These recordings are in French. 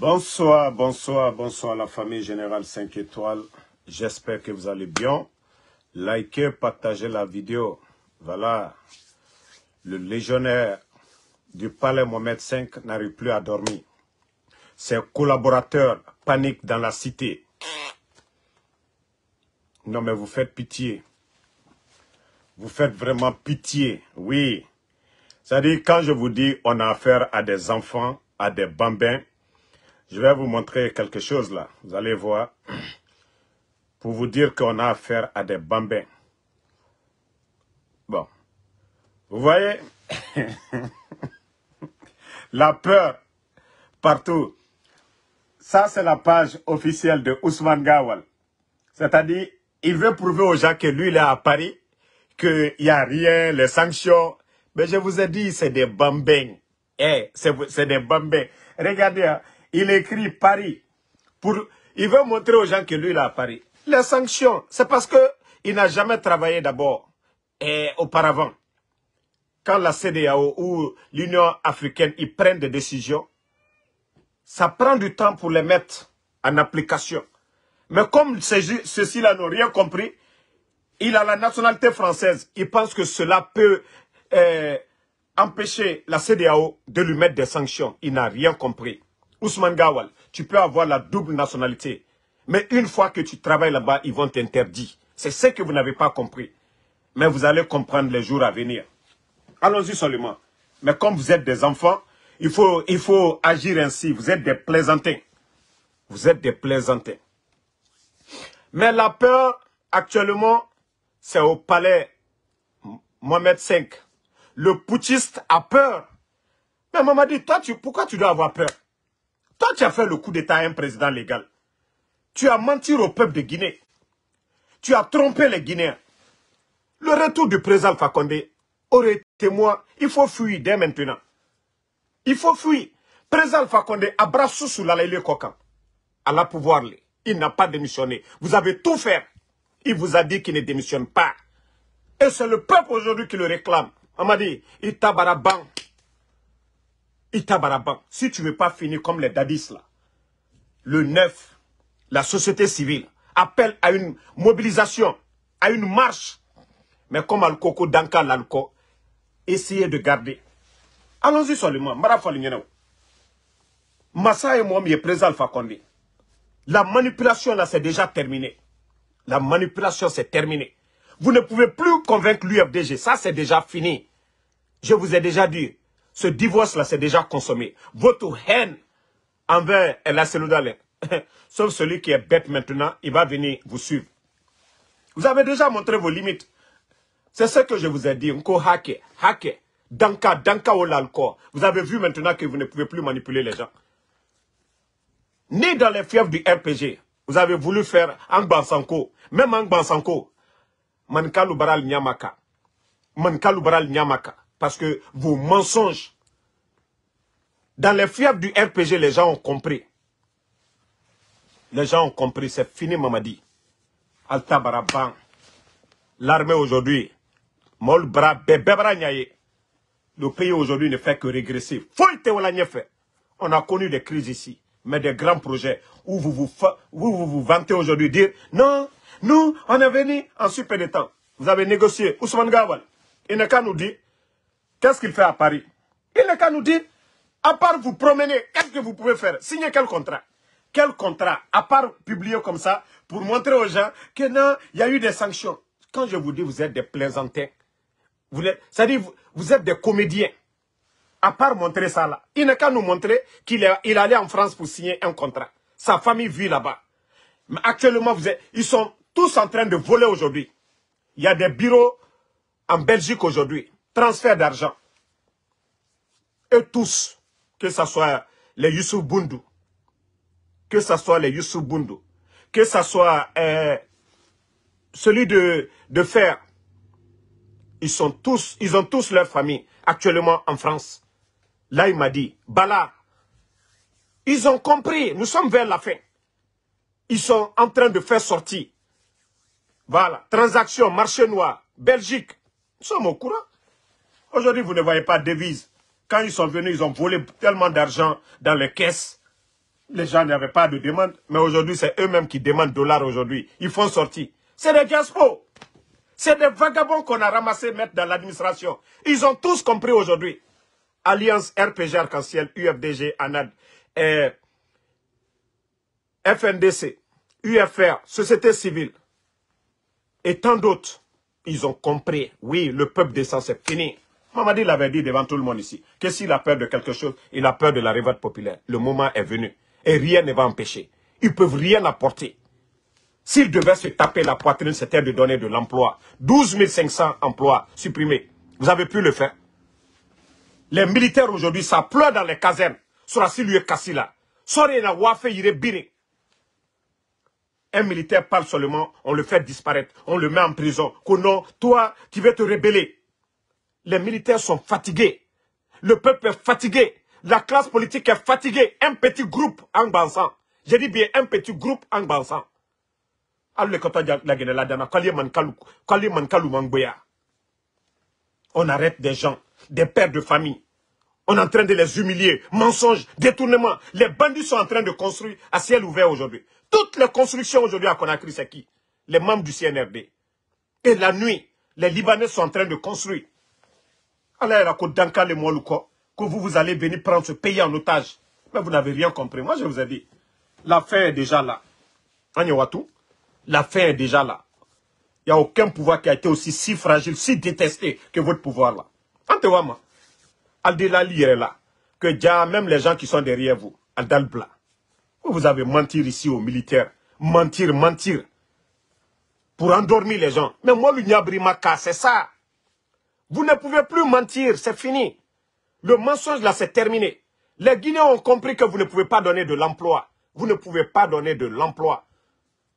Bonsoir, bonsoir, bonsoir la famille Générale 5 étoiles. J'espère que vous allez bien. Likez, partagez la vidéo. Voilà, le légionnaire du palais Mohamed V n'arrive plus à dormir. Ses collaborateurs paniquent dans la cité. Non mais vous faites pitié. Vous faites vraiment pitié, oui. C'est-à-dire quand je vous dis on a affaire à des enfants, à des bambins, je vais vous montrer quelque chose là. Vous allez voir. Pour vous dire qu'on a affaire à des bambins. Bon. Vous voyez La peur partout. Ça, c'est la page officielle de Ousmane Gawal. C'est-à-dire, il veut prouver aux gens que lui, il est à Paris, qu'il n'y a rien, les sanctions. Mais je vous ai dit, c'est des bambins. Eh, c'est des bambins. Regardez, hein il écrit Paris. Pour, il veut montrer aux gens que lui, il a à Paris. Les sanctions, c'est parce qu'il n'a jamais travaillé d'abord, et auparavant. Quand la CDAO ou l'Union africaine, y prennent des décisions, ça prend du temps pour les mettre en application. Mais comme ceux-ci-là n'ont rien compris, il a la nationalité française. Il pense que cela peut euh, empêcher la CDAO de lui mettre des sanctions. Il n'a rien compris. Ousmane Gawal, tu peux avoir la double nationalité. Mais une fois que tu travailles là-bas, ils vont t'interdire. C'est ce que vous n'avez pas compris. Mais vous allez comprendre les jours à venir. Allons-y seulement. Mais comme vous êtes des enfants, il faut, il faut agir ainsi. Vous êtes des plaisantins. Vous êtes des plaisantins. Mais la peur, actuellement, c'est au palais Mohamed V. Le poutiste a peur. Mais maman dit, toi, tu, pourquoi tu dois avoir peur toi, tu as fait le coup d'État à un président légal. Tu as menti au peuple de Guinée. Tu as trompé les Guinéens. Le retour du président Fakonde aurait été moi. Il faut fuir dès maintenant. Il faut fuir. Président Fakonde brassé sous la À la pouvoir, il n'a pas démissionné. Vous avez tout fait. Il vous a dit qu'il ne démissionne pas. Et c'est le peuple aujourd'hui qui le réclame. On m'a dit, il tabaraban si tu ne veux pas finir comme les dadis là, le 9, la société civile appelle à une mobilisation, à une marche. Mais comme Alcoco, Danka, Lalco, essayez de garder. Allons-y seulement, Marafalignano. Massa et moi, je présent Alpha La manipulation là, c'est déjà terminé. La manipulation, c'est terminé. Vous ne pouvez plus convaincre l'UFDG. Ça, c'est déjà fini. Je vous ai déjà dit, ce divorce-là c'est déjà consommé. Votre haine envers la Seloudalek, sauf celui qui est bête maintenant, il va venir vous suivre. Vous avez déjà montré vos limites. C'est ce que je vous ai dit. hake, hake, danka, danka Vous avez vu maintenant que vous ne pouvez plus manipuler les gens. Ni dans les fièvres du RPG, vous avez voulu faire Angbansanko. Même Angbansanko, Manika Baral Nyamaka. Manika Baral Nyamaka parce que vos mensonges, dans les fiables du RPG, les gens ont compris. Les gens ont compris, c'est fini Mamadi. Alta Baraban, l'armée aujourd'hui, le pays aujourd'hui ne fait que régresser. Faut-il On a connu des crises ici, mais des grands projets où vous vous, vous, vous vantez aujourd'hui dire non, nous, on est venu en super état. temps. Vous avez négocié Ousmane Gawal. Il n'a qu'à nous dire Qu'est-ce qu'il fait à Paris Il n'est qu'à nous dire, à part vous promener, qu'est-ce que vous pouvez faire Signer quel contrat Quel contrat À part publier comme ça, pour montrer aux gens que non, il y a eu des sanctions. Quand je vous dis, vous êtes des plaisantins. C'est-à-dire, vous, vous êtes des comédiens. À part montrer ça là, il n'est qu'à nous montrer qu'il il allait en France pour signer un contrat. Sa famille vit là-bas. Mais actuellement, vous êtes, ils sont tous en train de voler aujourd'hui. Il y a des bureaux en Belgique aujourd'hui transfert d'argent. Et tous, que ce soit les Youssouf Boundou, que ce soit les Youssouf Boundou, que ce soit euh, celui de, de Fer, ils, sont tous, ils ont tous leur famille actuellement en France. Là, il m'a dit, Bala, ils ont compris, nous sommes vers la fin. Ils sont en train de faire sortir. Voilà, transaction, marché noir, Belgique, nous sommes au courant. Aujourd'hui, vous ne voyez pas de devises. Quand ils sont venus, ils ont volé tellement d'argent dans les caisses. Les gens n'avaient pas de demande. Mais aujourd'hui, c'est eux-mêmes qui demandent dollars aujourd'hui. Ils font sortir. C'est des diasporas. C'est des vagabonds qu'on a ramassés mettre dans l'administration. Ils ont tous compris aujourd'hui. Alliance RPG Arc-en-Ciel, UFDG, ANAD, eh, FNDC, UFR, Société Civile et tant d'autres. Ils ont compris. Oui, le peuple des est fini. Mamadi l'avait dit devant tout le monde ici, que s'il a peur de quelque chose, il a peur de la révolte populaire. Le moment est venu. Et rien ne va empêcher. Ils ne peuvent rien apporter. S'ils devaient se taper la poitrine, c'était de donner de l'emploi. 12 500 emplois supprimés. Vous avez pu le faire. Les militaires aujourd'hui, ça pleure dans les casernes. Sur lieu Kassila. na wafe yire Un militaire parle seulement, on le fait disparaître, on le met en prison. Que non, toi, tu veux te rebeller. Les militaires sont fatigués. Le peuple est fatigué. La classe politique est fatiguée. Un petit groupe en Bansan. J'ai dit bien un petit groupe en Bansan. On arrête des gens, des pères de famille. On est en train de les humilier. Mensonges, détournements. Les bandits sont en train de construire à ciel ouvert aujourd'hui. Toutes les constructions aujourd'hui à Conakry, c'est qui Les membres du CNRD. Et la nuit, les Libanais sont en train de construire que vous, vous allez venir prendre ce pays en otage. Mais vous n'avez rien compris. Moi, je vous ai dit, l'affaire est déjà là. l'affaire est déjà là. Il n'y a aucun pouvoir qui a été aussi si fragile, si détesté que votre pouvoir là. Antewama, Aldelali est là. Que déjà, même les gens qui sont derrière vous, vous avez menti ici aux militaires. Mentir, mentir. Pour endormir les gens. Mais moi, le Brimaka, c'est ça. Vous ne pouvez plus mentir, c'est fini. Le mensonge là, c'est terminé. Les Guinéens ont compris que vous ne pouvez pas donner de l'emploi. Vous ne pouvez pas donner de l'emploi.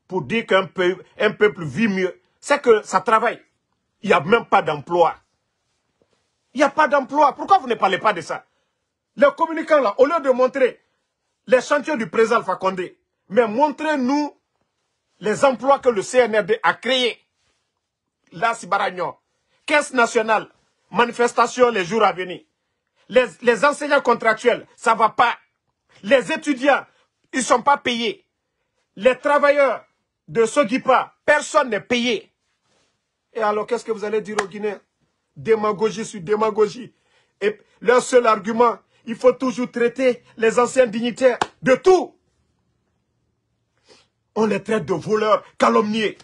Pour dire qu'un peuple vit mieux, c'est que ça travaille. Il n'y a même pas d'emploi. Il n'y a pas d'emploi. Pourquoi vous ne parlez pas de ça Les communicants là, au lieu de montrer les chantiers du président Alpha mais montrez-nous les emplois que le CNRD a créés. Là, c'est Baragnon caisse nationale, manifestation les jours à venir. Les, enseignants contractuels, ça ne va pas. Les étudiants, ils ne sont pas payés. Les travailleurs de Sogipa, personne n'est payé. Et alors, qu'est-ce que vous allez dire aux Guinéens Démagogie sur démagogie. Et leur seul argument, il faut toujours traiter les anciens dignitaires de tout. On les traite de voleurs, calomniés.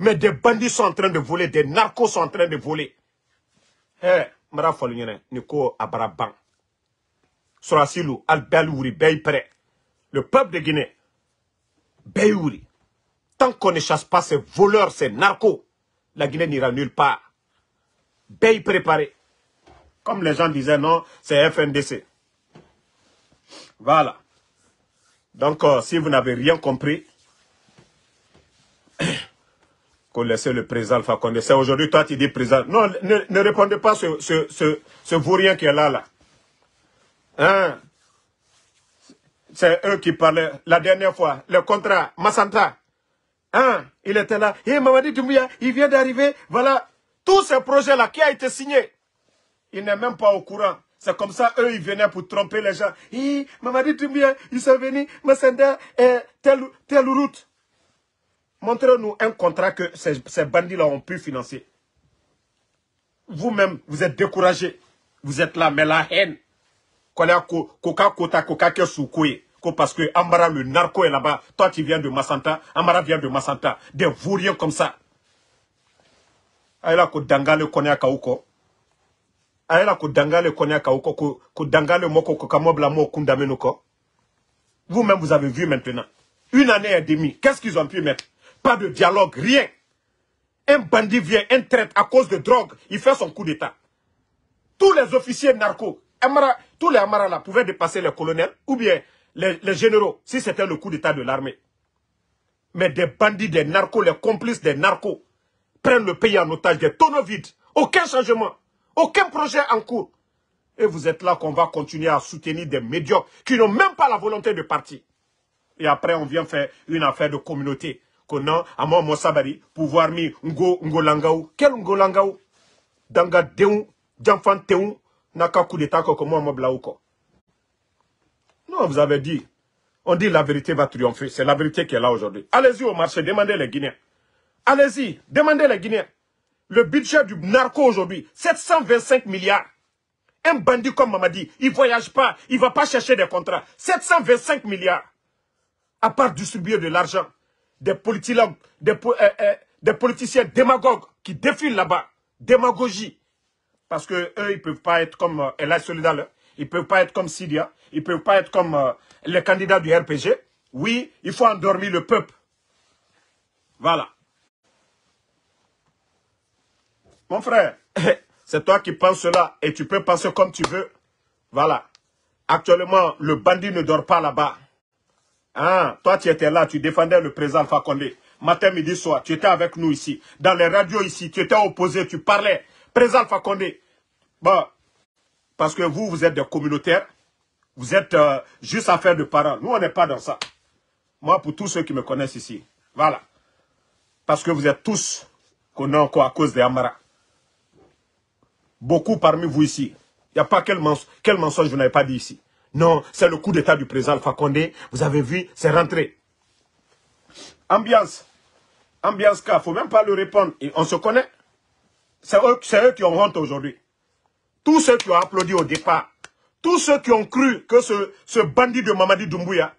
Mais des bandits sont en train de voler, des narcos sont en train de voler. Eh, mara nico, ɲɛnɛ nin ko a le peuple de Guinée Beyouri. tant qu'on ne chasse pas ces voleurs ces narcos la Guinée n'ira nulle part Bey préparé comme les gens disaient non c'est FNDC voilà donc euh, si vous n'avez rien compris qu'on le président Alpha aujourd'hui, toi, tu dis président. Non, ne, répondez pas ce, ce, ce, qui est là, là. Hein? C'est eux qui parlaient la dernière fois. Le contrat, Massanta. Hein? Il était là. Et eh, Mamadi Doumbouya, il vient d'arriver. Voilà. Tout ce projet là qui a été signé, il n'est même pas au courant. C'est comme ça, eux, ils venaient pour tromper les gens. Hé, eh, hey, Mamadi Doumbouya, ils sont venus. Massanta, telle route. Montrez-nous un contrat que ces, bandits-là ont pu financer. Vous-même, vous êtes découragé. Vous êtes là, mais la haine. Koka Kota, Koka Parce que Amara, le narco est là-bas. Toi, tu viens de Massanta. Amara vient de Massanta. Des vouriens comme ça. Aïla ko dangale kauko. Aïla ko dangale kauko. Ko dangale ko mo Vous-même, vous avez vu maintenant. Une année et demie. Qu'est-ce qu'ils ont pu mettre pas de dialogue, rien. Un bandit vient, un traite à cause de drogue, il fait son coup d'État. Tous les officiers narcos, tous les Amara pouvaient dépasser les colonels ou bien les, les généraux si c'était le coup d'État de l'armée. Mais des bandits, des narcos, les complices des narcos prennent le pays en otage, des tonneaux vides. Aucun changement, aucun projet en cours. Et vous êtes là qu'on va continuer à soutenir des médiocres qui n'ont même pas la volonté de partir. Et après, on vient faire une affaire de communauté à moi, mosabari pouvoir mi ngo ngo quel ngolangaw danga d'enfant janfan n'a naka coup d'état ko mo moi, non vous avez dit on dit la vérité va triompher c'est la vérité qui est là aujourd'hui allez-y au marché demandez les guinéens allez-y demandez les guinéens le budget du narco aujourd'hui 725 milliards un bandit comme Mamadi, il voyage pas, il va pas chercher des contrats. 725 milliards. À part distribuer de l'argent des politologues, euh, euh, des, politiciens démagogues qui défilent là-bas. Démagogie. Parce que eux, ils peuvent pas être comme euh, Ella Solidal, hein. ils peuvent pas être comme Syria, hein. ils ne peuvent pas être comme euh, les candidats du RPG. Oui, il faut endormir le peuple. Voilà. Mon frère, c'est toi qui penses cela et tu peux penser comme tu veux. Voilà. Actuellement, le bandit ne dort pas là-bas. Hein? Toi, tu étais là, tu défendais le président Alpha Condé. Matin, midi, soir, tu étais avec nous ici. Dans les radios ici, tu étais opposé, tu parlais. Président Alpha Condé. Bon, parce que vous, vous êtes des communautaires. Vous êtes euh, juste affaire de parents. Nous, on n'est pas dans ça. Moi, pour tous ceux qui me connaissent ici. Voilà. Parce que vous êtes tous connus encore à cause des Amara. Beaucoup parmi vous ici. Il n'y a pas quel, mensonge, quel mensonge vous n'avez pas dit ici. Non, c'est le coup d'état du président Alpha Vous avez vu, c'est rentré. Ambiance. Ambiance ne faut même pas le répondre. on se connaît. C'est eux, qui ont honte aujourd'hui. Tous ceux qui ont applaudi au départ, tous ceux qui ont cru que ce, ce bandit de Mamadi Doumbouya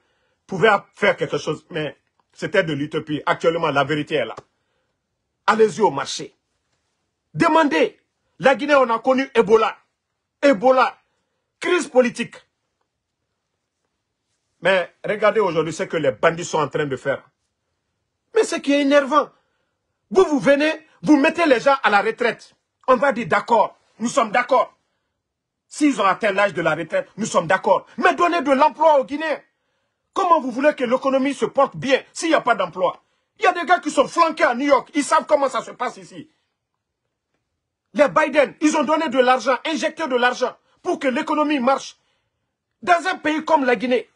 pouvait faire quelque chose, mais c'était de l'utopie. Actuellement, la vérité est là. Allez-y au marché. Demandez. La Guinée, on a connu Ebola. Ebola. Crise politique. Mais regardez aujourd'hui ce que les bandits sont en train de faire. Mais ce qui est énervant, vous, vous venez, vous mettez les gens à la retraite. On va dire d'accord, nous sommes d'accord. S'ils ont atteint l'âge de la retraite, nous sommes d'accord. Mais donnez de l'emploi aux Guinéens. Comment vous voulez que l'économie se porte bien s'il n'y a pas d'emploi Il y a des gars qui sont flanqués à New York. Ils savent comment ça se passe ici. Les Biden, ils ont donné de l'argent, injecté de l'argent pour que l'économie marche. Dans un pays comme la Guinée,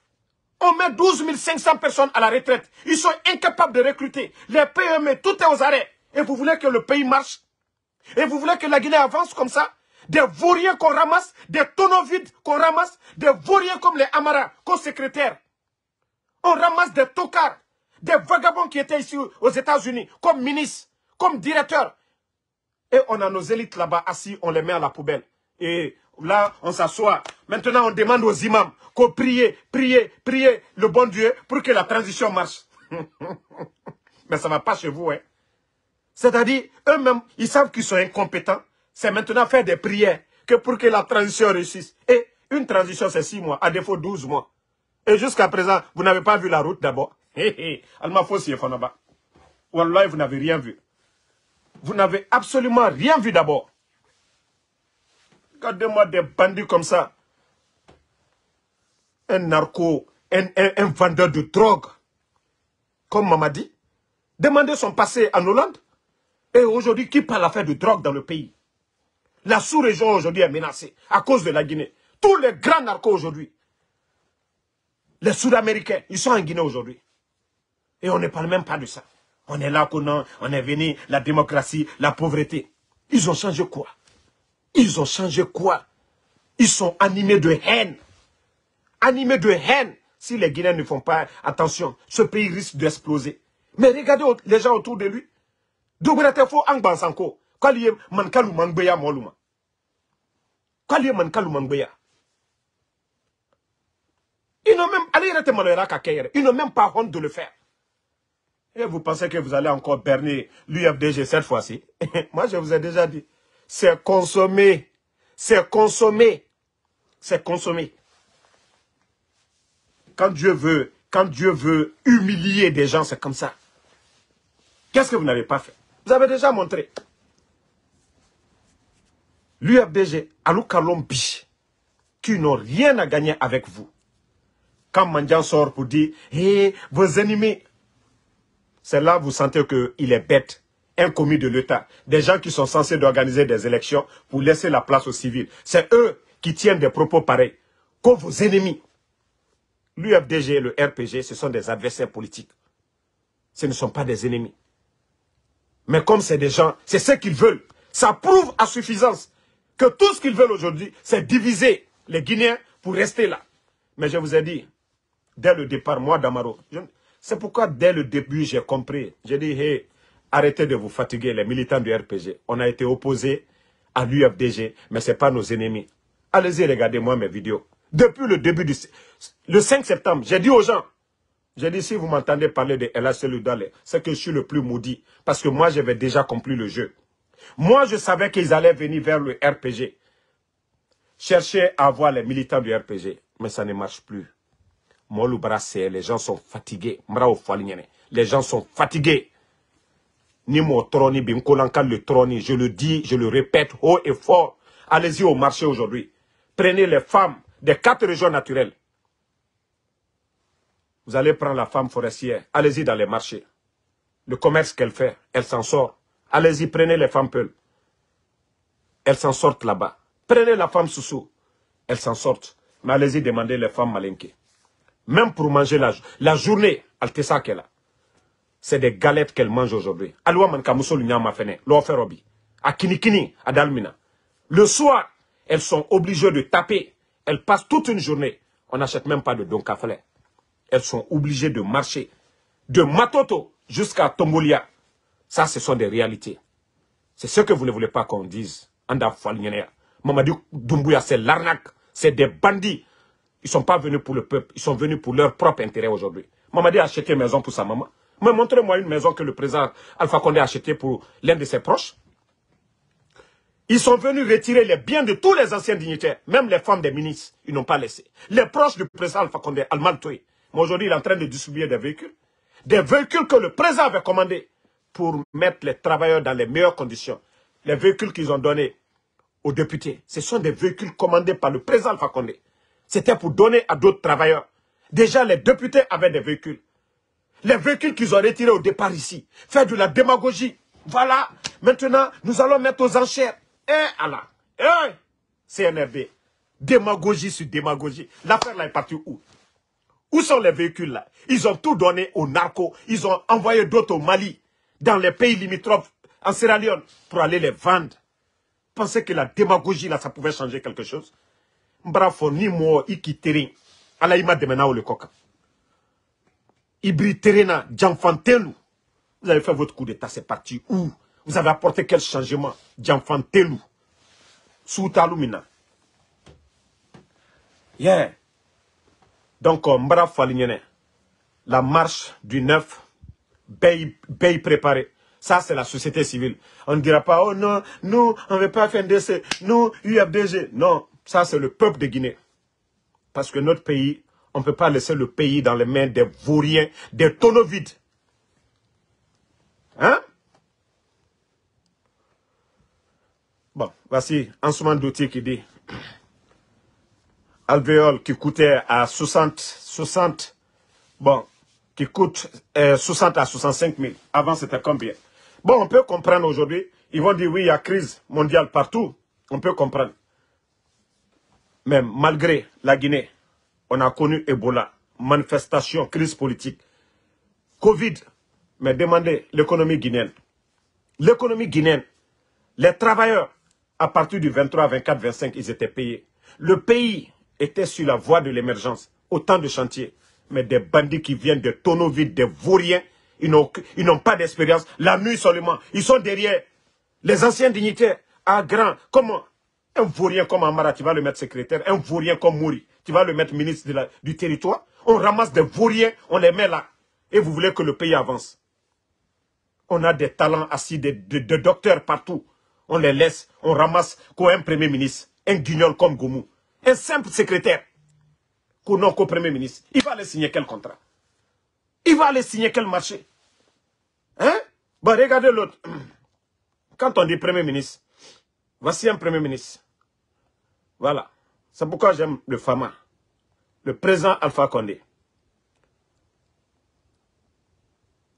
on met 12 500 personnes à la retraite. Ils sont incapables de recruter. Les PME, tout est aux arrêts. Et vous voulez que le pays marche Et vous voulez que la Guinée avance comme ça Des vauriens qu'on ramasse, des tonneaux vides qu'on ramasse, des vauriens comme les Amara, co secrétaire. On ramasse des tocards, des vagabonds qui étaient ici aux États-Unis, comme ministres, comme directeurs. Et on a nos élites là-bas assis, on les met à la poubelle. Et Là, on s'assoit. Maintenant, on demande aux imams qu'on prie, prie, prie le bon Dieu pour que la transition marche. Mais ça ne va pas chez vous. Hein. C'est-à-dire, eux-mêmes, ils savent qu'ils sont incompétents. C'est maintenant faire des prières que pour que la transition réussisse. Et une transition, c'est six mois, à défaut douze mois. Et jusqu'à présent, vous n'avez pas vu la route d'abord. vous n'avez rien vu. Vous n'avez absolument rien vu d'abord. Regardez-moi des bandits comme ça. Un narco, un, vendeur de drogue. Comme Mamadi. Demandez son passé en Hollande. Et aujourd'hui, qui parle affaire de drogue dans le pays La sous-région aujourd'hui est menacée à cause de la Guinée. Tous les grands narcos aujourd'hui, les Sud-Américains, ils sont en Guinée aujourd'hui. Et on ne parle même pas de ça. On est là qu'on on est venu, la démocratie, la pauvreté. Ils ont changé quoi ils ont changé quoi Ils sont animés de haine. Animés de haine. Si les Guinéens ne font pas attention, ce pays risque d'exploser. Mais regardez les gens autour de lui. Mangbeya Mangbeya. Ils n'ont même, ils n'ont même pas honte de le faire. Et vous pensez que vous allez encore berner l'UFDG cette fois-ci Moi, je vous ai déjà dit, c'est consommé. C'est consommé. C'est consommé. Quand Dieu veut, quand Dieu veut humilier des gens, c'est comme ça. Qu'est-ce que vous n'avez pas fait Vous avez déjà montré. L'UFDG, Kalombi, qui n'ont rien à gagner avec vous. Quand Mandian sort pour dire, hé, eh, vos ennemis, c'est là que vous sentez qu'il est bête incommis de l'État, des gens qui sont censés organiser des élections pour laisser la place aux civils. C'est eux qui tiennent des propos pareils, Que vos ennemis. L'UFDG et le RPG, ce sont des adversaires politiques. Ce ne sont pas des ennemis. Mais comme c'est des gens, c'est ce qu'ils veulent. Ça prouve à suffisance que tout ce qu'ils veulent aujourd'hui, c'est diviser les Guinéens pour rester là. Mais je vous ai dit, dès le départ, moi, Damaro, c'est pourquoi dès le début, j'ai compris. J'ai dit, hé, Arrêtez de vous fatiguer, les militants du RPG. On a été opposés à l'UFDG, mais ce n'est pas nos ennemis. Allez-y, regardez-moi mes vidéos. Depuis le début du... Le 5 septembre, j'ai dit aux gens, j'ai dit, si vous m'entendez parler de El Dale, c'est que je suis le plus maudit, parce que moi, j'avais déjà compris le jeu. Moi, je savais qu'ils allaient venir vers le RPG, chercher à voir les militants du RPG, mais ça ne marche plus. Moi, le les gens sont fatigués. Les gens sont fatigués ni mon trône, ni le trône. Je le dis, je le répète haut et fort. Allez-y au marché aujourd'hui. Prenez les femmes des quatre régions naturelles. Vous allez prendre la femme forestière. Allez-y dans les marchés. Le commerce qu'elle fait, elle s'en sort. Allez-y, prenez les femmes peul. Elles s'en sortent là-bas. Prenez la femme sous-sous. Elles s'en sortent. Mais allez-y demander les femmes malinquées. Même pour manger la, la journée, Altessa qu'elle a c'est des galettes qu'elle mange aujourd'hui. Kinikini, à Dalmina. Le soir, elles sont obligées de taper. Elles passent toute une journée. On n'achète même pas de Don Elles sont obligées de marcher. De Matoto jusqu'à Tombolia. Ça, ce sont des réalités. C'est ce que vous ne voulez pas qu'on dise. Anda Mamadou Doumbouya, c'est l'arnaque. C'est des bandits. Ils ne sont pas venus pour le peuple. Ils sont venus pour leur propre intérêt aujourd'hui. Mamadi a acheté une maison pour sa maman. Mais montrez-moi une maison que le président Alpha Condé a achetée pour l'un de ses proches. Ils sont venus retirer les biens de tous les anciens dignitaires, même les femmes des ministres, ils n'ont pas laissé. Les proches du président Alpha Condé, Alman Toué, aujourd'hui il est en train de distribuer des véhicules. Des véhicules que le président avait commandés pour mettre les travailleurs dans les meilleures conditions. Les véhicules qu'ils ont donnés aux députés, ce sont des véhicules commandés par le président Alpha Condé. C'était pour donner à d'autres travailleurs. Déjà, les députés avaient des véhicules les véhicules qu'ils ont retirés au départ ici, faire de la démagogie. Voilà, maintenant, nous allons mettre aux enchères. Eh, Allah, eh, CNRB. démagogie sur démagogie. L'affaire là est partie où Où sont les véhicules là Ils ont tout donné aux narcos, ils ont envoyé d'autres au Mali, dans les pays limitrophes, en Sierra Leone, pour aller les vendre. Pensez que la démagogie là, ça pouvait changer quelque chose Bravo, ni moi, ikiterin. Allah, il m'a demandé le coca. Ibri Terena, Vous avez fait votre coup d'état, c'est parti. Où Vous avez apporté quel changement Souta talumina. Yeah. Donc, euh, Mbara Falignene, la marche du 9, pays préparé. Ça, c'est la société civile. On ne dira pas, oh non, nous, on ne veut pas faire décès, nous, UFDG. Non, ça, c'est le peuple de Guinée. Parce que notre pays on ne peut pas laisser le pays dans les mains des vauriens, des tonneaux vides. Hein Bon, voici Ansouman Doutier qui dit Alvéole qui coûtait à 60, 60, bon, qui coûte 60 euh, à 65 000. Avant, c'était combien Bon, on peut comprendre aujourd'hui. Ils vont dire, oui, il y a crise mondiale partout. On peut comprendre. Même, malgré la Guinée, on a connu Ebola, manifestation, crise politique, Covid. Mais demandez l'économie guinéenne. L'économie guinéenne, les travailleurs, à partir du 23, 24, 25, ils étaient payés. Le pays était sur la voie de l'émergence, autant de chantiers. Mais des bandits qui viennent de tonneaux vides, des vauriens, ils n'ont pas d'expérience. La nuit seulement, ils sont derrière les anciens dignitaires, à grand. Comment un vaurien comme Amara, tu vas le mettre secrétaire. Un vaurien comme Mouri, tu vas le mettre ministre du territoire. On ramasse des vauriens, on les met là. Et vous voulez que le pays avance. On a des talents assis, des, docteurs partout. On les laisse, on ramasse quoi un premier ministre, un guignol comme Gomu. un simple secrétaire, qu'on non qu'au premier ministre. Il va aller signer quel contrat Il va aller signer quel marché Hein Bah regardez l'autre. Quand on dit premier ministre, voici un premier ministre. Voilà. C'est pourquoi j'aime le FAMA, le président Alpha Condé.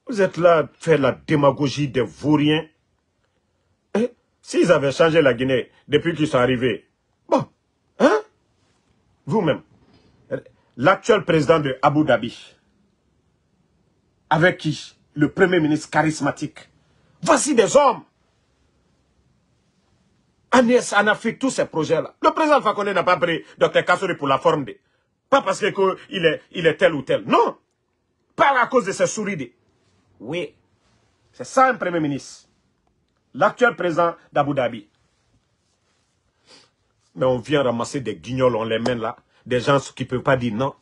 Vous êtes là à faire la démagogie des vauriens. Eh, s'ils avaient changé la Guinée depuis qu'ils sont arrivés, bon, hein Vous-même, l'actuel président de Abu Dhabi, avec qui le premier ministre charismatique, voici des hommes en Afrique, tous ces projets-là. Le président Fakonde n'a pas pris Dr Kassori pour la forme Pas parce qu'il il est, il est tel ou tel. Non. Pas à cause de ses souris Oui. C'est ça un premier ministre. L'actuel président d'Abu Dhabi. Mais on vient ramasser des guignols, on les mène là. Des gens qui ne peuvent pas dire non.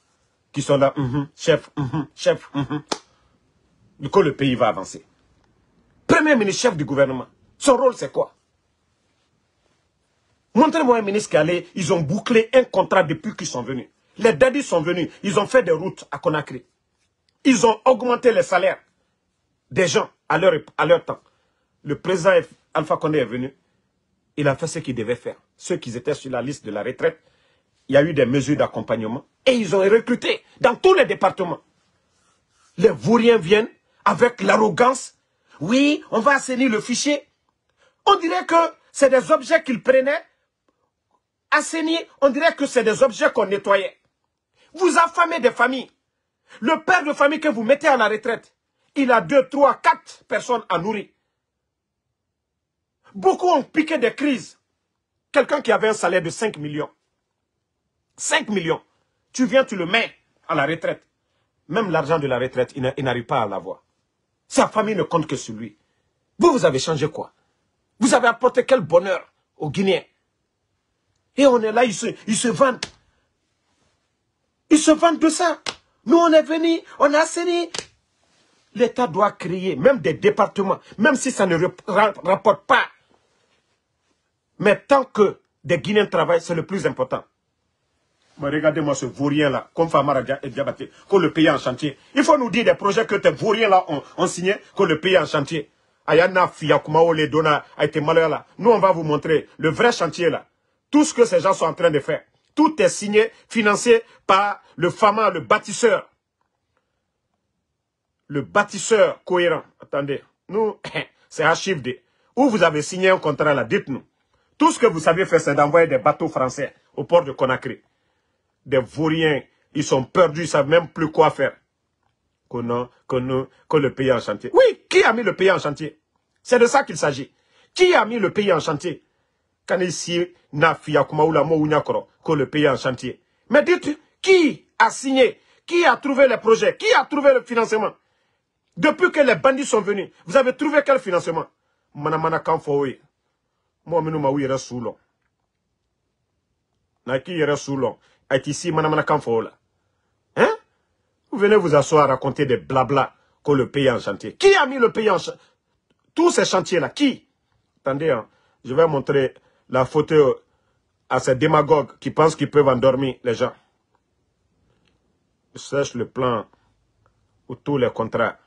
Qui sont là, hum, hum, chef, hum, chef. Du coup, le pays va avancer. Premier ministre, chef du gouvernement. Son rôle, c'est quoi Montrez-moi un ministre qui allé. ils ont bouclé un contrat depuis qu'ils sont venus. Les dadis sont venus, ils ont fait des routes à Conakry. Ils ont augmenté les salaires des gens à leur, à leur temps. Le président Alpha Condé est venu, il a fait ce qu'il devait faire. Ceux qui étaient sur la liste de la retraite, il y a eu des mesures d'accompagnement et ils ont recruté dans tous les départements. Les Vauriens viennent avec l'arrogance. Oui, on va assainir le fichier. On dirait que c'est des objets qu'ils prenaient Saigner, on dirait que c'est des objets qu'on nettoyait. Vous affamez des familles. Le père de famille que vous mettez à la retraite, il a deux, trois, quatre personnes à nourrir. Beaucoup ont piqué des crises. Quelqu'un qui avait un salaire de 5 millions. 5 millions. Tu viens, tu le mets à la retraite. Même l'argent de la retraite, il n'arrive pas à l'avoir. Sa famille ne compte que sur lui. Vous, vous avez changé quoi Vous avez apporté quel bonheur aux Guinéens et on est là, ils se, vendent. Ils se vendent de ça. Nous, on est venus, on a assaini. L'État doit créer, même des départements, même si ça ne rapporte pas. Mais tant que des Guinéens travaillent, c'est le plus important. Mais regardez-moi ce vaurien-là, comme et Diabaté, qu'on le paye en chantier. Il faut nous dire des projets que tes vauriens-là ont, signé, qu'on le paye en chantier. Ayana Dona, a été malheur là. Nous, on va vous montrer le vrai chantier là. Tout ce que ces gens sont en train de faire, tout est signé, financé par le FAMA, le bâtisseur. Le bâtisseur cohérent. Attendez, nous, c'est Archive Où vous avez signé un contrat là, dites-nous. Tout ce que vous savez faire, c'est d'envoyer des bateaux français au port de Conakry. Des vauriens, ils sont perdus, ils ne savent même plus quoi faire. Que, non, que le pays en chantier. Oui, qui a mis le pays en chantier C'est de ça qu'il s'agit. Qui a mis le pays en chantier que le pays en chantier. Mais dites, qui a signé Qui a trouvé les projets Qui a trouvé le financement Depuis que les bandits sont venus, vous avez trouvé quel financement Moi, Hein? Vous venez vous asseoir à raconter des blabla que le pays en chantier. Qui a mis le pays en Tous ces chantiers-là, qui? Attendez, hein. je vais montrer la faute à ces démagogues qui pensent qu'ils peuvent endormir les gens. C'est le plan où tous les contrats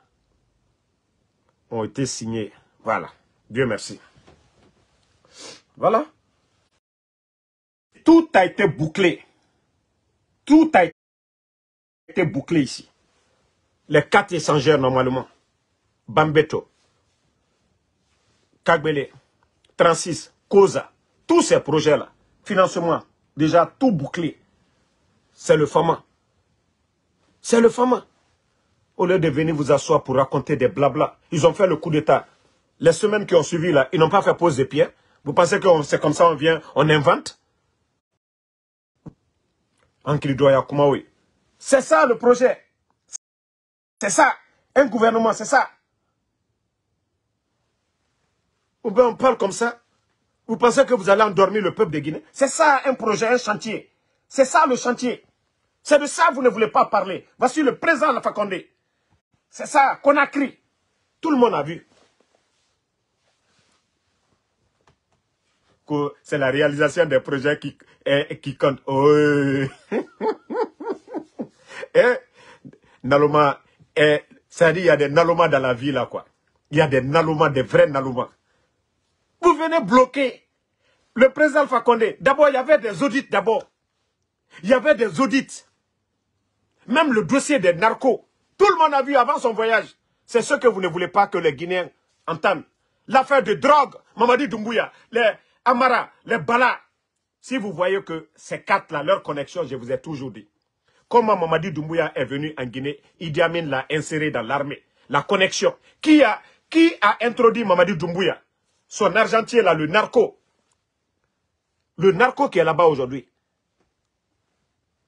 ont été signés. Voilà. Dieu merci. Voilà. Tout a été bouclé. Tout a été bouclé ici. Les quatre échangeurs normalement. Bambeto, Kagbele, Transis. Cosa tous ces projets-là, financement, déjà tout bouclé, c'est le FAMA. C'est le FAMA. Au lieu de venir vous asseoir pour raconter des blabla, ils ont fait le coup d'État. Les semaines qui ont suivi là, ils n'ont pas fait pause de pied. Vous pensez que c'est comme ça on vient, on invente C'est ça le projet. C'est ça. Un gouvernement, c'est ça. Ou bien on parle comme ça, vous pensez que vous allez endormir le peuple de Guinée C'est ça un projet, un chantier. C'est ça le chantier. C'est de ça que vous ne voulez pas parler. Voici le présent la Fakonde. C'est ça qu'on a crié. Tout le monde a vu. c'est la réalisation des projets qui, eh, qui compte. Oh. Eh, Naloma, eh, cest il y a des Nalomas dans la ville, là, quoi. Il y a des Nalomas, des vrais Nalomas. Vous venez bloquer le président Fakonde. D'abord, il y avait des audits d'abord. Il y avait des audits. Même le dossier des narcos. Tout le monde a vu avant son voyage. C'est ce que vous ne voulez pas que les Guinéens entendent. L'affaire de drogue, Mamadi Doumbouya, les Amara, les Bala. Si vous voyez que ces quatre-là, leur connexion, je vous ai toujours dit. Comment Mamadi Doumbouya est venu en Guinée, Idi Amin l'a inséré dans l'armée. La connexion. Qui a, qui a introduit Mamadi Doumbouya son argentier là, le narco. Le narco qui est là-bas aujourd'hui.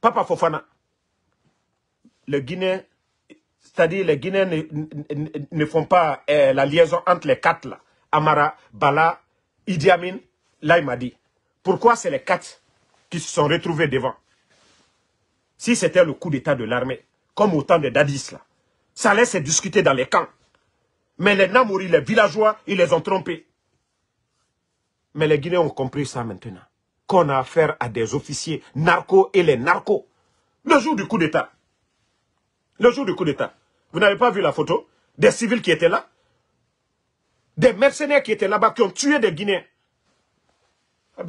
Papa Fofana. Le Guinéen, c'est-à-dire les Guinéens ne, font pas eh, la liaison entre les quatre là. Amara, Bala, Idi Amin, là il m'a dit. Pourquoi c'est les quatre qui se sont retrouvés devant Si c'était le coup d'état de l'armée, comme au temps de Dadis là, ça allait se discuter dans les camps. Mais les namouris, les villageois, ils les ont trompés. Mais les Guinéens ont compris ça maintenant. Qu'on a affaire à des officiers narcos et les narcos. Le jour du coup d'État. Le jour du coup d'État. Vous n'avez pas vu la photo des civils qui étaient là Des mercenaires qui étaient là-bas, qui ont tué des Guinéens. Hein?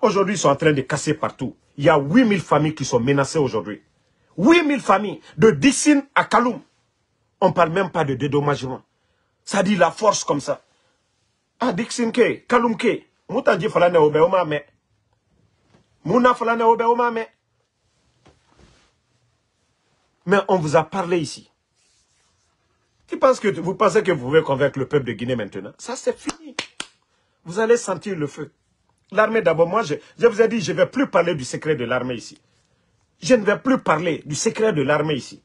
Aujourd'hui, ils sont en train de casser partout. Il y a 8000 familles qui sont menacées aujourd'hui. 8000 familles de Dixin à Kaloum. On ne parle même pas de dédommagement. Ça dit la force comme ça. Ah, Dixine ke, Kaloum ke, dit falane obe Mouna falane obe Mais on vous a parlé ici. Qui pense que vous pensez que vous pouvez convaincre le peuple de Guinée maintenant Ça, c'est fini. Vous allez sentir le feu. L'armée, d'abord, moi, je vous ai dit, je ne vais plus parler du secret de l'armée ici. Je ne vais plus parler du secret de l'armée ici.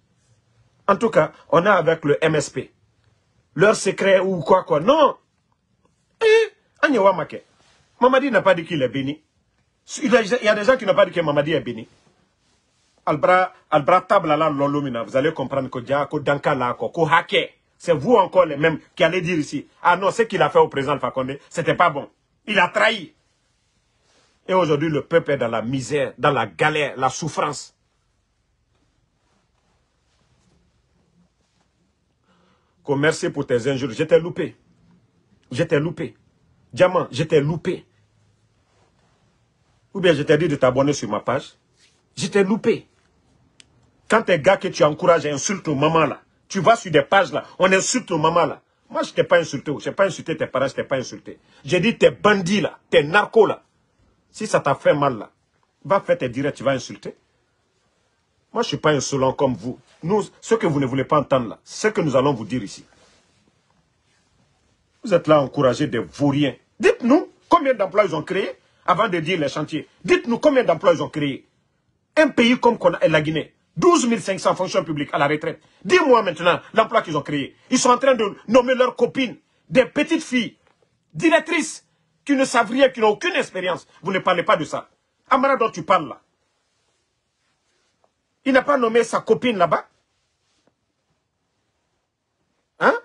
En tout cas, on a avec le MSP. Leur secret ou quoi quoi. Non Mamadi n'a pas dit qu'il est béni. Il y a des gens qui n'ont pas dit que Mamadi est béni. Albra, Albra lolo Lolomina, vous allez comprendre que Diako, Dankala, que Hake. C'est vous encore les mêmes qui allez dire ici. Ah non, ce qu'il a fait au président Fakonde, c'était pas bon. Il a trahi. Et aujourd'hui, le peuple est dans la misère, dans la galère, la souffrance. Merci pour tes injures. J'étais loupé. J'étais loupé. Diamant, j'étais loupé. Ou bien je t'ai dit de t'abonner sur ma page. J'étais loupé. Quand tes gars que tu encourages insultent maman là, tu vas sur des pages là, on insulte maman là. Moi, je ne t'ai pas insulté. Je t'ai pas insulté tes parents, je ne t'ai pas insulté. J'ai dit tes bandits là, tes narcos là. Si ça t'a fait mal là, va faire tes directs, tu vas insulter. Moi, je ne suis pas insolent comme vous. Nous, ce que vous ne voulez pas entendre là, c'est ce que nous allons vous dire ici. Vous êtes là encouragés de des vauriens. Dites-nous combien d'emplois ils ont créés avant de dire les chantiers. Dites-nous combien d'emplois ils ont créés. Un pays comme la Guinée, 12 500 fonctions publiques à la retraite. Dis-moi maintenant l'emploi qu'ils ont créé. Ils sont en train de nommer leurs copines, des petites filles, directrices, qui ne savent rien, qui n'ont aucune expérience. Vous ne parlez pas de ça. Amara dont tu parles là. Il n'a pas nommé sa copine là-bas. Hein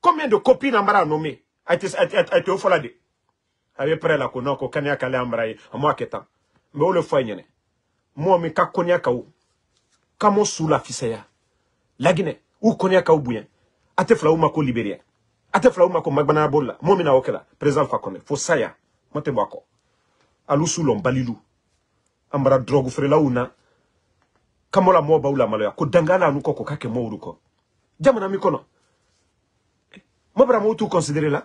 Combien de copines Amara a nommées A été au folade. Avec près la kono, ko à moi qui Mais on le foyer Moi, mais ka à sous la La Guinée, ou konya kao Atefla ou libérien ate filaw ma ko okela, boli la mo min président fa kɔnɛ fo saya ma tɛ bɔ a balilu ambara bara drɔgu feerelaw ko dangana anu ko ka kɛ jamana mi mo t'u la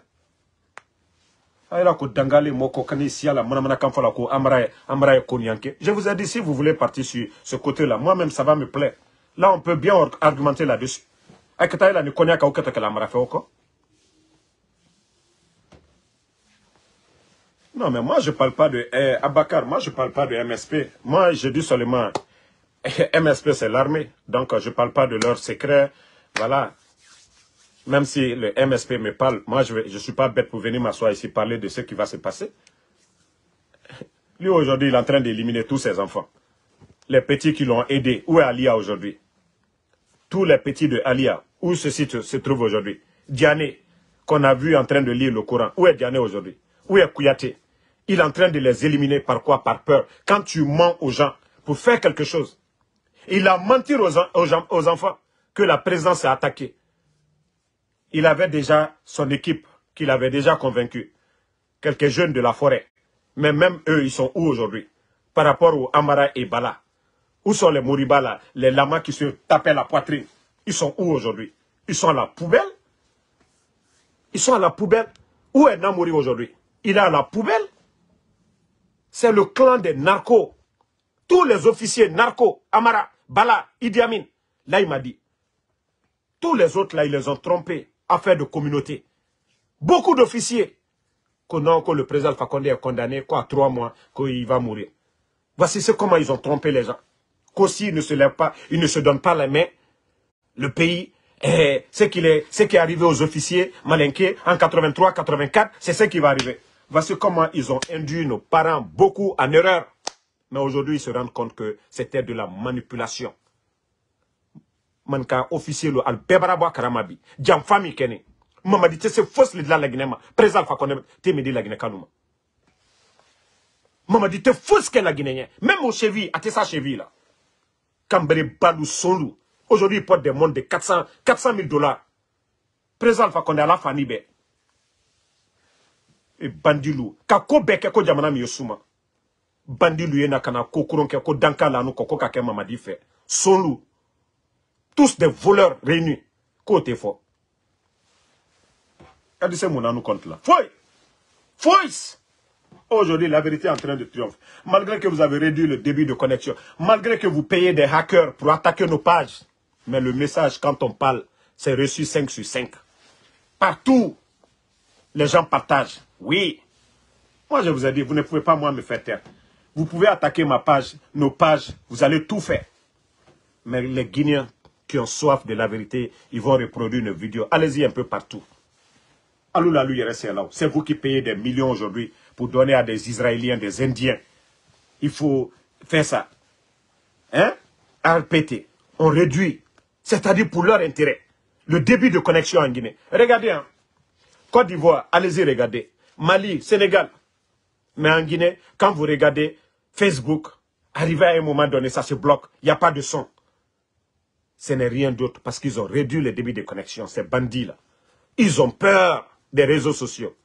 mo ko dangale moko kani siala kam fala ko amraye amraye konyanke je vous ai dit si vous voulez partir sur ce côté là moi même ça va me plaire là on peut bien argumenter là-dessus akataila ni konya ka ukata kala ko Non, mais moi, je ne parle pas de eh, Abakar, moi, je ne parle pas de MSP. Moi, je dis seulement, eh, MSP, c'est l'armée. Donc, je ne parle pas de leurs secrets. Voilà. Même si le MSP me parle, moi, je ne suis pas bête pour venir m'asseoir ici parler de ce qui va se passer. Lui, aujourd'hui, il est en train d'éliminer tous ses enfants. Les petits qui l'ont aidé. Où est Alia aujourd'hui Tous les petits de Alia. Où ce site se trouve aujourd'hui Diane qu'on a vu en train de lire le courant, Où est Diane aujourd'hui Où est Kouyaté il est en train de les éliminer. Par quoi Par peur. Quand tu mens aux gens pour faire quelque chose, il a menti aux, enfants que la présence est attaquée. Il avait déjà son équipe qu'il avait déjà convaincu. Quelques jeunes de la forêt. Mais même eux, ils sont où aujourd'hui Par rapport aux Amara et Bala. Où sont les Moribala, les lamas qui se tapaient la poitrine Ils sont où aujourd'hui Ils sont à la poubelle Ils sont à la poubelle. Où est Namori aujourd'hui Il est à la poubelle c'est le clan des narcos. Tous les officiers narcos, Amara, Bala, Idi Amin. Là, il m'a dit. Tous les autres, là, ils les ont trompés. Affaire de communauté. Beaucoup d'officiers. Que non, que le président Fakonde est condamné, à trois mois, qu'il va mourir. Voici ce comment ils ont trompé les gens. Qu'aussi, ils ne se lèvent pas, ils ne se donnent pas la main. Le pays, ce qui est, est arrivé aux officiers malinqués en 83-84, c'est ce qui va arriver. Voici comment ils ont induit nos parents beaucoup en erreur. Mais aujourd'hui, ils se rendent compte que c'était de la manipulation. Manka officier le alpebarabo karamabi. Jam famille. se fausse le de la Guinée. Présent Fakonde, je te dit la guinée kanouma. faux te fausse que la Guinée. Même au cheville, à sa cheville là. Kambere balou Aujourd'hui, il porte des mondes de 400, 000 dollars. Présent fa à la fanibe. Et bandilou. ko ko jamana miyosuma bandilu ye danka lanu koko tous des voleurs réunis fort elle dit c'est mon anou là, foi, Aujourd'hui, la vérité est en train de triompher. Malgré que vous avez réduit le débit de connexion, malgré que vous payez des hackers pour attaquer nos pages, mais le message, quand on parle, c'est reçu 5 sur 5. Partout, les gens partagent. Oui. Moi, je vous ai dit, vous ne pouvez pas, moi, me faire taire. Vous pouvez attaquer ma page, nos pages, vous allez tout faire. Mais les Guinéens qui ont soif de la vérité, ils vont reproduire nos vidéos. Allez-y un peu partout. Allô là. C'est vous qui payez des millions aujourd'hui pour donner à des Israéliens, des Indiens. Il faut faire ça. Hein? répéter. On réduit. C'est-à-dire pour leur intérêt. Le début de connexion en Guinée. Regardez, hein? Côte d'Ivoire, allez-y regarder. Mali, Sénégal. Mais en Guinée, quand vous regardez Facebook, arrivé à un moment donné, ça se bloque. Il n'y a pas de son. Ce n'est rien d'autre parce qu'ils ont réduit le débit de connexion, ces bandits-là. Ils ont peur des réseaux sociaux.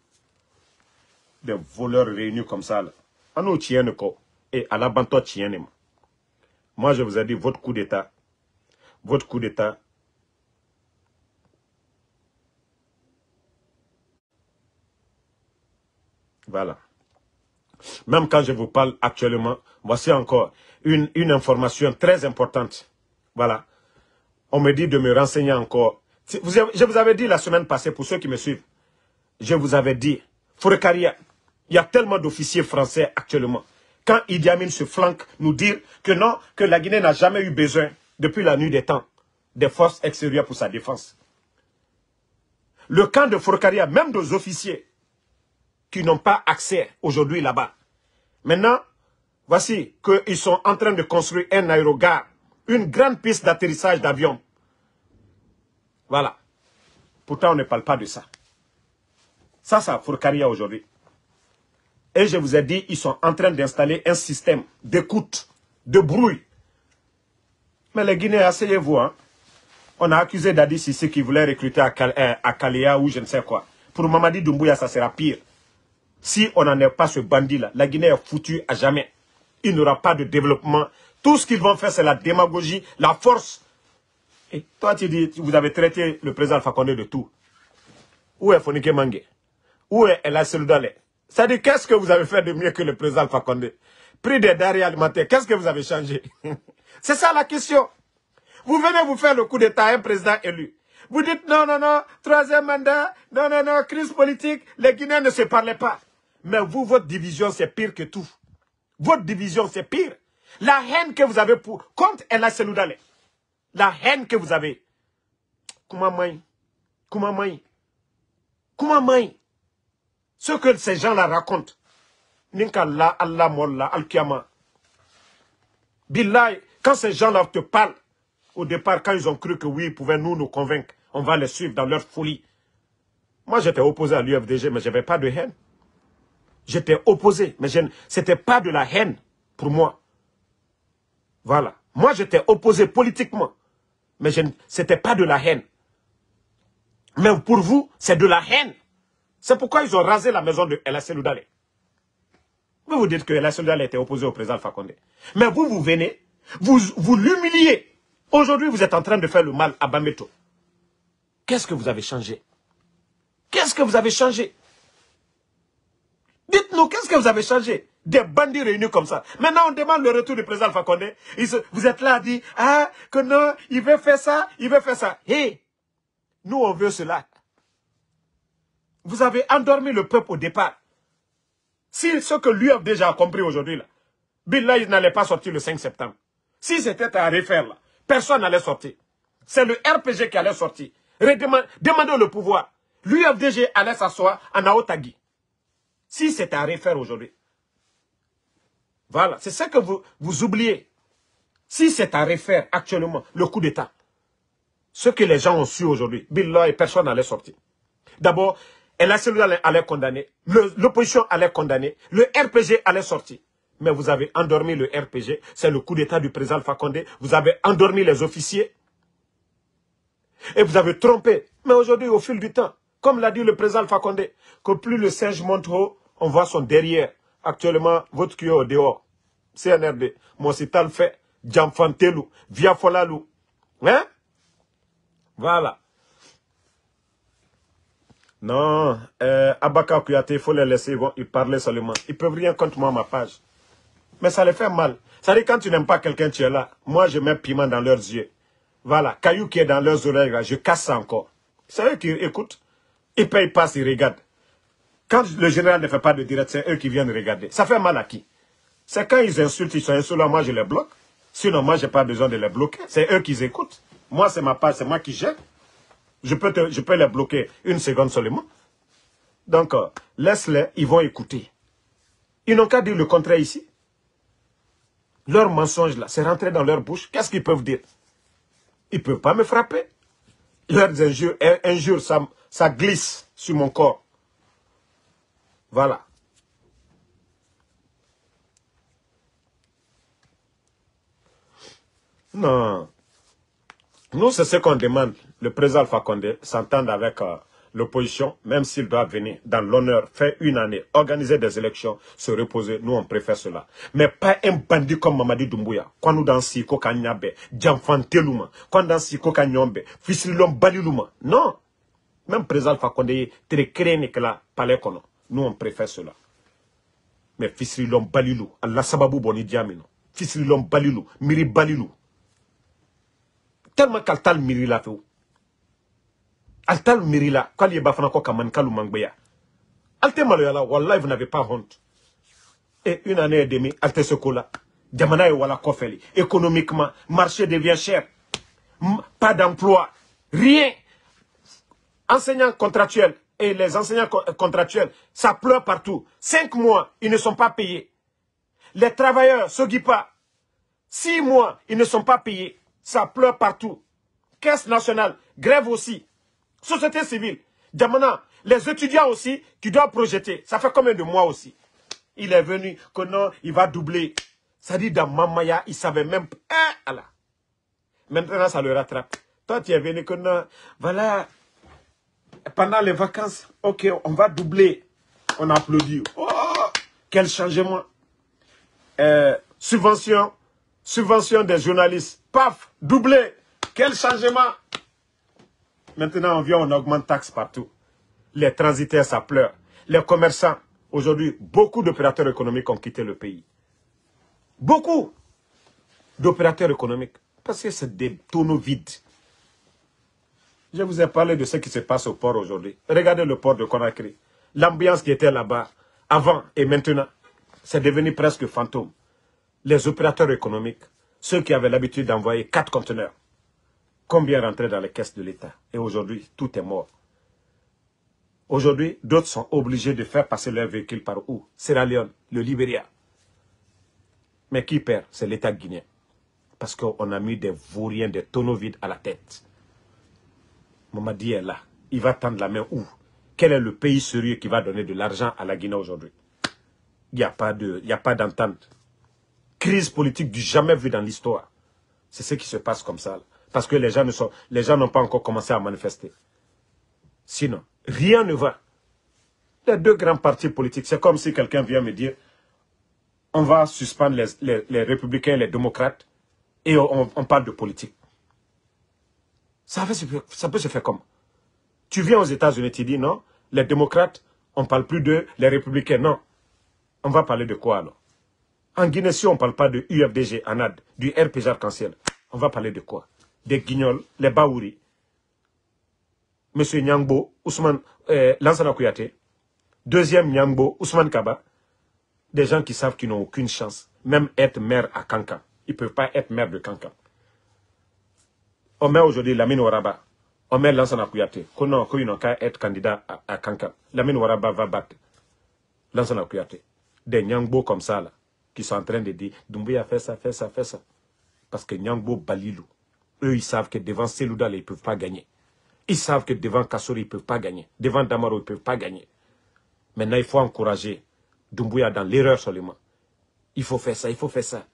Des voleurs réunis comme ça. Là. À nous, et à la bantote, Moi, je vous ai dit, votre coup d'État, votre coup d'État, Voilà. Même quand je vous parle actuellement, voici encore une, information très importante. Voilà. On me dit de me renseigner encore. Je vous avais dit la semaine passée, pour ceux qui me suivent, je vous avais dit, Fourekaria, il y a tellement d'officiers français actuellement. Quand Idi Amin se flanque, nous dire que non, que la Guinée n'a jamais eu besoin, depuis la nuit des temps, des forces extérieures pour sa défense. Le camp de Fourekaria, même des officiers, qui n'ont pas accès aujourd'hui là-bas. Maintenant, voici qu'ils sont en train de construire un aérogare, une grande piste d'atterrissage d'avion Voilà. Pourtant, on ne parle pas de ça. Ça, ça Fourcaria aujourd'hui. Et je vous ai dit, ils sont en train d'installer un système d'écoute, de bruit. Mais les Guinéens, asseyez-vous. Hein. On a accusé d'Adis ici qui voulait recruter à, euh, Kalea ou je ne sais quoi. Pour Mamadi Doumbouya, ça sera pire. Si on n'en est pas ce bandit-là, la Guinée est foutue à jamais. Il n'y aura pas de développement. Tout ce qu'ils vont faire, c'est la démagogie, la force. Et toi, tu dis, vous avez traité le président Alpha de tout. Où est Fonike Mange Où est El C'est-à-dire, qu'est-ce que vous avez fait de mieux que le président Alpha Condé Prix des denrées alimentaires, qu'est-ce que vous avez changé C'est ça la question. Vous venez vous faire le coup d'État un président élu. Vous dites non, non, non, troisième mandat, non, non, non, crise politique, les Guinéens ne se parlaient pas. Mais vous, votre division, c'est pire que tout. Votre division, c'est pire. La haine que vous avez pour... Contre Ella Seloudale. La haine que vous avez. Comment main Comment Comment Ce que ces gens-là racontent. Ninkalla, Allah, Molla, Al-Kiyama. Billai, quand ces gens-là te parlent, au départ, quand ils ont cru que oui, ils pouvaient nous, nous convaincre, on va les suivre dans leur folie. Moi, j'étais opposé à l'UFDG, mais je n'avais pas de haine. J'étais opposé, mais ce n'était pas de la haine pour moi. Voilà. Moi, j'étais opposé politiquement, mais ce n'était pas de la haine. Mais pour vous, c'est de la haine. C'est pourquoi ils ont rasé la maison de El Asseloudale. Vous vous dites que El était opposé au président Fakonde. Mais vous, vous venez, vous, vous l'humiliez. Aujourd'hui, vous êtes en train de faire le mal à Bameto. Qu'est-ce que vous avez changé Qu'est-ce que vous avez changé Dites-nous, qu'est-ce que vous avez changé Des bandits réunis comme ça. Maintenant, on demande le retour du président Alpha vous êtes là à dire, ah, que non, il veut faire ça, il veut faire ça. Hé, nous, on veut cela. Vous avez endormi le peuple au départ. Si ce que lui a déjà compris aujourd'hui, là, Billah, il n'allait pas sortir le 5 septembre. Si c'était à refaire, là, personne n'allait sortir. C'est le RPG qui allait sortir. demandons le pouvoir. L'UFDG allait s'asseoir à Aotagi. Si c'est à refaire aujourd'hui. Voilà, c'est ça que vous, vous oubliez. Si c'est à refaire actuellement, le coup d'État, ce que les gens ont su aujourd'hui, Bill, et personne n'allait sortir. D'abord, la cellule allait condamner, l'opposition allait condamner, le RPG allait sortir. Mais vous avez endormi le RPG, c'est le coup d'État du président Fakonde, vous avez endormi les officiers et vous avez trompé. Mais aujourd'hui, au fil du temps, comme l'a dit le président Fakonde, que plus le singe monte haut, on voit son derrière. Actuellement, votre qui est dehors, CNRD, tel fait, Djamfantelou, Via Folalou. Hein? Voilà. Non, euh, Abaka Kuyate, il faut les laisser, ils, vont, ils parlent seulement. Ils peuvent rien contre moi, ma page. Mais ça les fait mal. Ça dit quand tu n'aimes pas quelqu'un, tu es là. Moi, je mets piment dans leurs yeux. Voilà, caillou qui est dans leurs oreilles, là, je casse ça encore. C'est eux qui écoutent. Ils payent pas, ils regardent. Quand le général ne fait pas de direct, c'est eux qui viennent regarder. Ça fait mal à qui C'est quand ils insultent, ils sont insolents, moi je les bloque. Sinon, moi, je n'ai pas besoin de les bloquer. C'est eux qui écoutent. Moi, c'est ma part, c'est moi qui gère. Je peux, je peux les bloquer une seconde seulement. Donc, euh, laisse-les, ils vont écouter. Ils n'ont qu'à dire le contraire ici. Leur mensonge, là, c'est rentré dans leur bouche. Qu'est-ce qu'ils peuvent dire Ils ne peuvent pas me frapper. Leurs injures, injures ça glisse sur mon corps. Voilà. Non. Nous, c'est ce qu'on demande. Le président Alpha Condé s'entende avec euh, l'opposition, même s'il doit venir dans l'honneur, faire une année, organiser des élections, se reposer. Nous, on préfère cela. Mais pas un bandit comme Mamadi Doumbouya. Quand nous dansons, Kokanyabe, Djamfantelouma, quand nous dansons, Kokanyombe, Bali Balilouma. Non. Même le président Alpha Condé, Trékréne, que là, palais qu'on nous, on préfère cela. Mais Fisrilom Balilou, Allah Sababou Bonidiamino, Fisrilom Balilou, Miri Balilou. Tellement qu'Altal Miri la fait. Altal Miri la, quand il y a Bafanako Kamankalou Mangbeya. Alte Maloyala, Wallah, vous n'avez pas honte. Et une année et demie, Alte Sokola, et Wala Kofeli. Économiquement, marché devient cher. Pas d'emploi, rien. Enseignant contractuel et les enseignants euh, contractuels, ça pleure partout. Cinq mois, ils ne sont pas payés. Les travailleurs, ceux qui pas, six mois, ils ne sont pas payés. Ça pleure partout. Caisse nationale, grève aussi. Société civile, les étudiants aussi tu dois projeter. Ça fait combien de mois aussi Il est venu que non, il va doubler. Ça dit dans Mamaya, il savait même pas. Hein, là. Maintenant, ça le rattrape. Toi, tu es venu que non, voilà, pendant les vacances, ok, on va doubler. On applaudit. Oh, quel changement. Euh, subvention, subvention des journalistes. Paf, doubler. Quel changement. Maintenant, on vient, on augmente taxes partout. Les transitaires, ça pleure. Les commerçants, aujourd'hui, beaucoup d'opérateurs économiques ont quitté le pays. Beaucoup d'opérateurs économiques. Parce que c'est des tonneaux vides. Je vous ai parlé de ce qui se passe au port aujourd'hui. Regardez le port de Conakry. L'ambiance qui était là-bas, avant et maintenant, c'est devenu presque fantôme. Les opérateurs économiques, ceux qui avaient l'habitude d'envoyer quatre conteneurs, combien rentraient dans les caisses de l'État Et aujourd'hui, tout est mort. Aujourd'hui, d'autres sont obligés de faire passer leurs véhicules par où Sierra Leone, le Libéria. Mais qui perd C'est l'État guinéen. Parce qu'on a mis des vauriens, des tonneaux vides à la tête. Mamadi est là. Il va tendre la main où Quel est le pays sérieux qui va donner de l'argent à la Guinée aujourd'hui Il n'y a pas d'entente. Crise politique du jamais vu dans l'histoire. C'est ce qui se passe comme ça. Parce que les gens ne sont, les gens n'ont pas encore commencé à manifester. Sinon, rien ne va. Les deux grands partis politiques, c'est comme si quelqu'un vient me dire on va suspendre les, républicains et les démocrates et on parle de politique. Ça, peut se faire comme. Tu viens aux États-Unis, tu dis non, les démocrates, on ne parle plus de, les républicains, non. On va parler de quoi alors En Guinée, si on ne parle pas de UFDG, ANAD, du RPG arc-en-ciel, on va parler de quoi Des guignols, les baouris. Monsieur Nyangbo, Ousmane, euh, Lansana Kouyaté, deuxième Nyangbo, Ousmane Kaba, des gens qui savent qu'ils n'ont aucune chance, même être maire à Kankan. Ils ne peuvent pas être maire de Kankan. On met aujourd'hui Lamine Ouaraba, On met Lansana Kouyaté. Que non, qu'il n'a qu'à être candidat à, à Kankan. Lamine va battre Lansana Kouyaté. Des Nyangbo comme ça, là, qui sont en train de dire Dumbuya fait ça, fait ça, fait ça. Parce que Nyangbo Balilou, eux, ils savent que devant Seloudal, ils ne peuvent pas gagner. Ils savent que devant Kassori, ils ne peuvent pas gagner. Devant Damaro, ils ne peuvent pas gagner. Maintenant, il faut encourager Dumbuya dans l'erreur seulement. Il faut faire ça, il faut faire ça.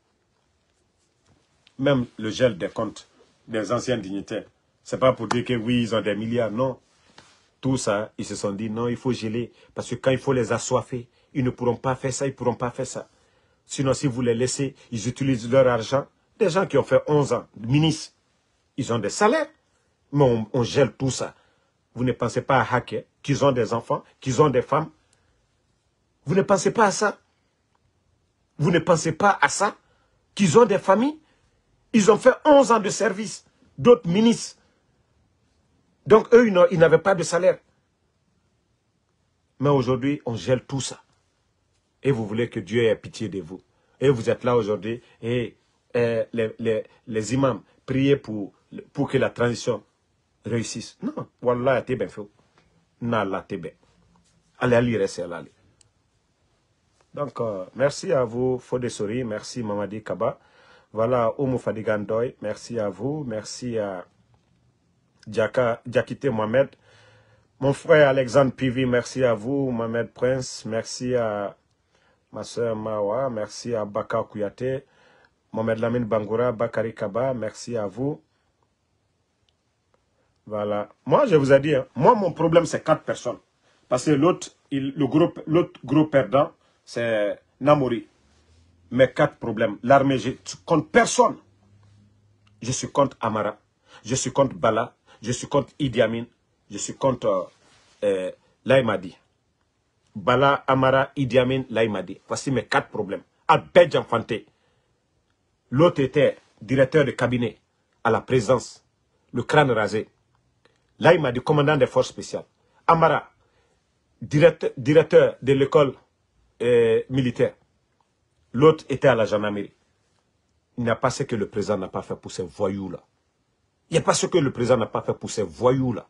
Même le gel des comptes des anciens dignitaires. C'est pas pour dire que oui, ils ont des milliards, non. Tout ça, ils se sont dit non, il faut geler. Parce que quand il faut les assoiffer, ils ne pourront pas faire ça, ils ne pourront pas faire ça. Sinon, si vous les laissez, ils utilisent leur argent. Des gens qui ont fait 11 ans, ministres, ils ont des salaires. Mais on, gèle tout ça. Vous ne pensez pas à hacker, qu'ils ont des enfants, qu'ils ont des femmes. Vous ne pensez pas à ça. Vous ne pensez pas à ça, qu'ils ont des familles. Ils ont fait 11 ans de service, d'autres ministres. Donc eux, ils n'avaient pas de salaire. Mais aujourd'hui, on gèle tout ça. Et vous voulez que Dieu ait pitié de vous. Et vous êtes là aujourd'hui et, euh, les, imams priez pour, pour que la transition réussisse. Non, Wallah, t'es bien fait. bien. Allez, allez, restez allez. Donc, euh, merci à vous, souris. Merci, Mamadi Kaba. Voilà, Oumou Fadigandoy, merci à vous, merci à Djakite Mohamed. Mon frère Alexandre Pivi, merci à vous, Mohamed Prince, merci à ma soeur Mawa, merci à Baka Okuyate, Mohamed Lamine Bangoura, Bakari Kaba, merci à vous. Voilà. Moi, je vous ai dit, hein, moi, mon problème, c'est quatre personnes. Parce que l'autre, le groupe, l'autre gros perdant, c'est Namori mes quatre problèmes. L'armée, je compte personne. Je suis contre Amara. Je suis contre Bala. Je suis contre Idi Amin. Je suis contre euh, euh, Laïmadi. Bala, Amara, Idi Amin, Laïmadi. Voici mes quatre problèmes. Abed L'autre était directeur de cabinet à la présence. Le crâne rasé. Laïmadi, commandant des forces spéciales. Amara, directeur, de l'école euh, militaire. L'autre était à la gendarmerie. Il n'y a pas ce que le président n'a pas fait pour ces voyous-là. Il n'y a pas ce que le président n'a pas fait pour ces voyous-là.